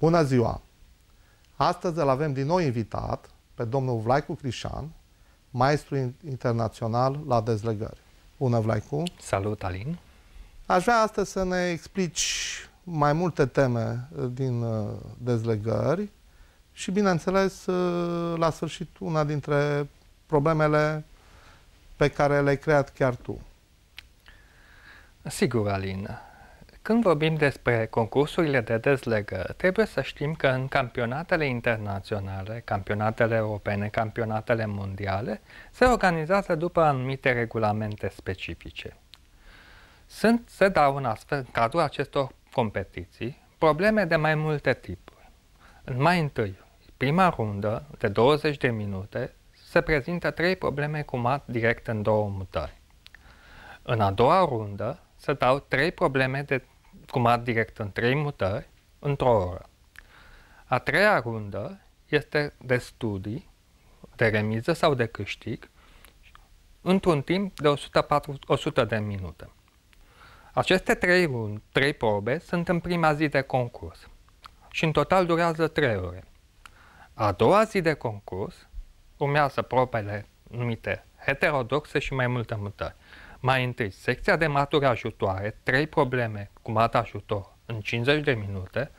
Bună ziua! Astăzi îl avem din nou invitat pe domnul Vlaicu Crișan, maestru internațional la dezlegări. Bună, Vlaicu! Salut, Alin! Aș vrea astăzi să ne explici mai multe teme uh, din uh, dezlegări și, bineînțeles, uh, la sfârșit, una dintre problemele pe care le-ai creat chiar tu. Sigur, Alin. Când vorbim despre concursurile de dezlegă, trebuie să știm că în campionatele internaționale, campionatele europene, campionatele mondiale, se organizează după anumite regulamente specifice. Sunt, se dau în astfel, în cadrul acestor competiții, probleme de mai multe tipuri. În mai întâi, prima rundă, de 20 de minute, se prezintă trei probleme cu mat direct în două mutări. În a doua rundă, se dau trei probleme de ar direct în trei mutări, într-o oră. A treia rundă este de studii, de remiză sau de câștig, într-un timp de 104, 100 de minute. Aceste trei, rund, trei probe sunt în prima zi de concurs și în total durează 3 ore. A doua zi de concurs urmează probele numite heterodoxe și mai multe mutări. Mai întâi, secția de matură ajutoare, trei probleme cu mat ajutor în 50 de minute,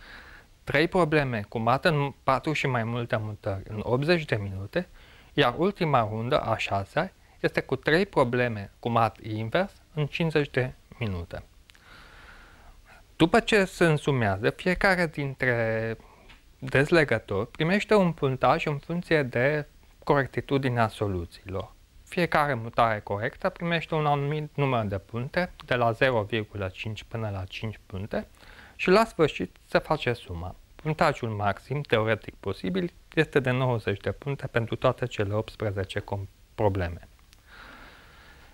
trei probleme cu mat în 4 și mai multe mutări în 80 de minute, iar ultima rundă, a șasea, este cu trei probleme cu mat invers în 50 de minute. După ce se însumează, fiecare dintre dezlegători primește un puntaj în funcție de corectitudinea soluțiilor fiecare mutare corectă primește un anumit număr de puncte, de la 0,5 până la 5 puncte, și la sfârșit se face suma. Puntajul maxim teoretic posibil este de 90 de puncte pentru toate cele 18 probleme.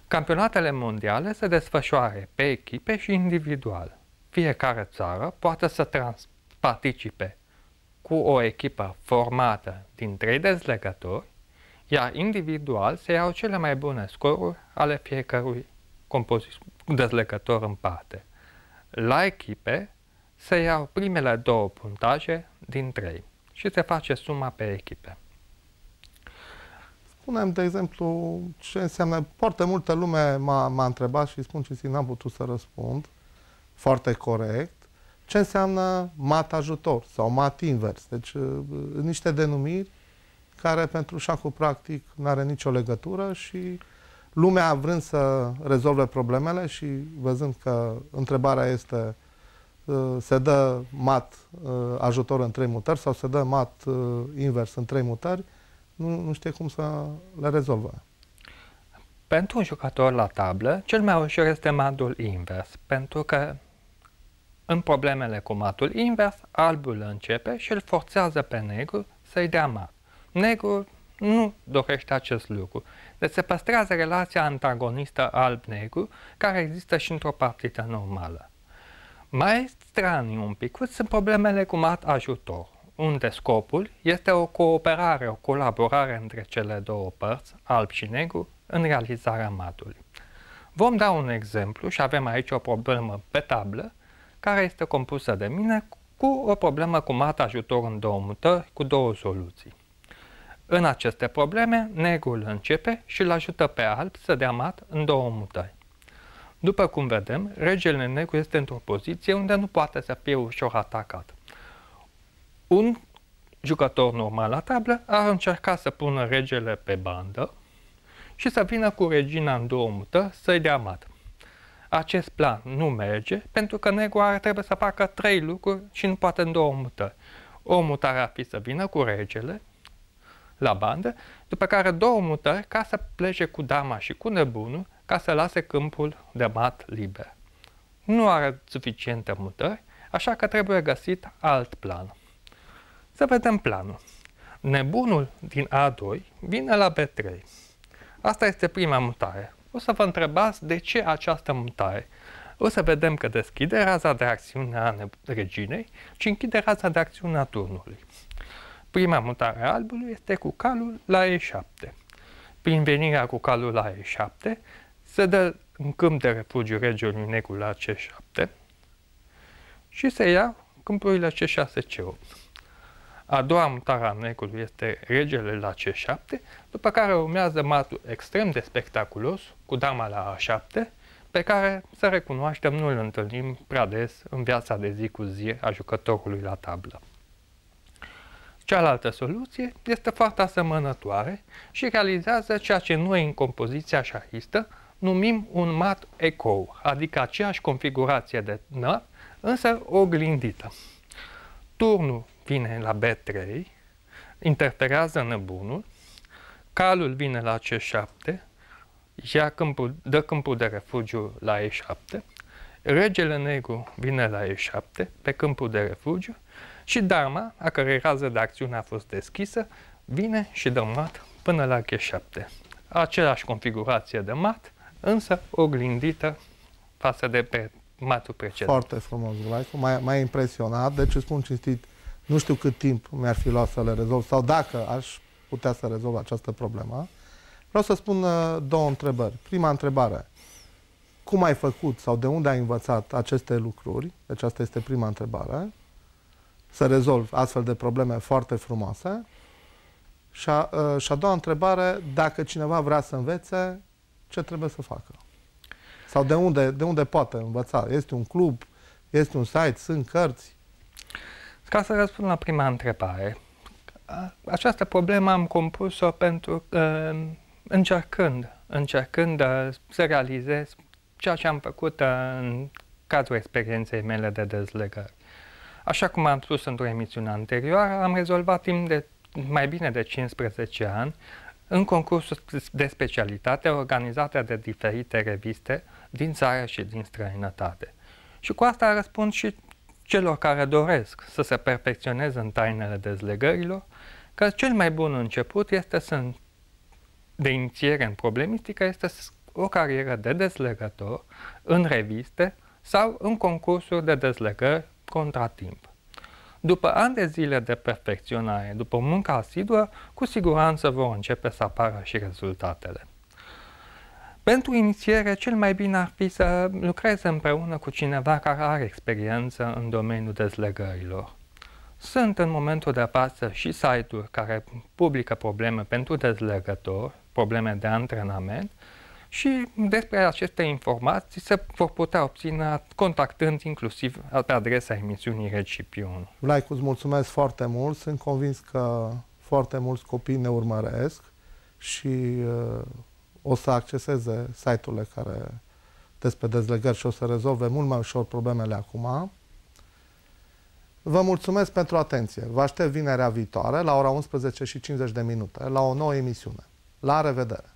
Campionatele mondiale se desfășoară pe echipe și individual. Fiecare țară poate să participe cu o echipă formată din trei dezlegători iar individual se iau cele mai bune scoruri ale fiecărui dezlegător în parte. La echipe se iau primele două puntaje din trei și se face suma pe echipe. Spunem, de exemplu, ce înseamnă... Foarte multă lume m-a întrebat și spun zic, n-am putut să răspund foarte corect ce înseamnă mat ajutor sau mat invers. Deci uh, niște denumiri care pentru șahul practic nu are nicio legătură și lumea vrând să rezolve problemele și văzând că întrebarea este uh, se dă mat uh, ajutor în trei mutări sau se dă mat uh, invers în trei mutări, nu, nu știe cum să le rezolvă. Pentru un jucător la tablă, cel mai ușor este matul invers, pentru că în problemele cu matul invers, albul începe și îl forțează pe negru să-i dea mat. Negru nu dorește acest lucru. Deci se păstrează relația antagonistă alb-negru, care există și într-o partidă normală. Mai straniu un pic sunt problemele cu mat ajutor, unde scopul este o cooperare, o colaborare între cele două părți, alb și negru, în realizarea matului. Vom da un exemplu și avem aici o problemă pe tablă, care este compusă de mine cu o problemă cu mat ajutor în două mutări, cu două soluții. În aceste probleme, negul începe și îl ajută pe alb să dea mat în două mutări. După cum vedem, regele negru este într-o poziție unde nu poate să fie ușor atacat. Un jucător normal la tablă ar încerca să pună regele pe bandă și să vină cu regina în două mută să-i dea mat. Acest plan nu merge pentru că negru ar trebui să facă trei lucruri și nu poate în două mutări. O mutare ar fi să vină cu regele la bandă, după care două mutări ca să plece cu dama și cu nebunul ca să lase câmpul de mat liber. Nu are suficiente mutări, așa că trebuie găsit alt plan. Să vedem planul. Nebunul din A2 vine la B3. Asta este prima mutare. O să vă întrebați de ce această mutare. O să vedem că deschide raza de acțiune a reginei și închide raza de acțiune a turnului. Prima mutare a albului este cu calul la E7. Prin venirea cu calul la E7, se dă în câmp de refugiu regiului negru la C7 și se ia câmpurile C6, C8. A doua mutare a necului este regele la C7, după care urmează matul extrem de spectaculos cu dama la A7, pe care, să recunoaștem, nu îl întâlnim prea des în viața de zi cu zi a jucătorului la tablă. Cealaltă soluție este foarte asemănătoare și realizează ceea ce noi în compoziția șahistă numim un mat echo, adică aceeași configurație de năv, însă oglindită. Turnul vine la B3, interferează nebunul, calul vine la C7, ia câmpul, dă câmpul de refugiu la E7, Regele negru vine la E7, pe câmpul de refugiu, și Dharma, a cărei rază de acțiune a fost deschisă, vine și dă mat până la G7. Aceeași configurație de mat, însă oglindită față de pe matul precedent. Foarte frumos, Vlaicu, mai, mai impresionat. Deci spun cinstit, nu știu cât timp mi-ar fi luat să le rezolv sau dacă aș putea să rezolv această problemă. Vreau să spun uh, două întrebări. Prima întrebare cum ai făcut sau de unde ai învățat aceste lucruri, deci asta este prima întrebare, să rezolvi astfel de probleme foarte frumoase. Și a, ă, și a doua întrebare, dacă cineva vrea să învețe, ce trebuie să facă? Sau de unde, de unde poate învăța? Este un club? Este un site? Sunt cărți? Ca să răspund la prima întrebare, această problemă am compus-o pentru încercând, încercând uh, să realizez ceea ce am făcut uh, în cazul experienței mele de dezlegări. Așa cum am spus într-o emisiune anterioară, am rezolvat timp de mai bine de 15 ani în concursul de specialitate organizate de diferite reviste din țară și din străinătate. Și cu asta răspund și celor care doresc să se perfecționeze în tainele dezlegărilor, că cel mai bun început este să de inițiere în problemistică este o carieră de deslegător în reviste sau în concursuri de deslegări contratimp. După ani de zile de perfecționare, după munca asiduă, cu siguranță vor începe să apară și rezultatele. Pentru inițiere, cel mai bine ar fi să lucreze împreună cu cineva care are experiență în domeniul dezlegărilor. Sunt în momentul de față și site-uri care publică probleme pentru dezlegători, probleme de antrenament și despre aceste informații se vor putea obține contactând inclusiv pe adresa emisiunii Recipion. Blaicu, îți mulțumesc foarte mult. Sunt convins că foarte mulți copii ne urmăresc și uh, o să acceseze site-urile care despre dezlegări și o să rezolve mult mai ușor problemele acum. Vă mulțumesc pentru atenție. Vă aștept vinerea viitoare la ora 11 și 50 de minute la o nouă emisiune. La revedere!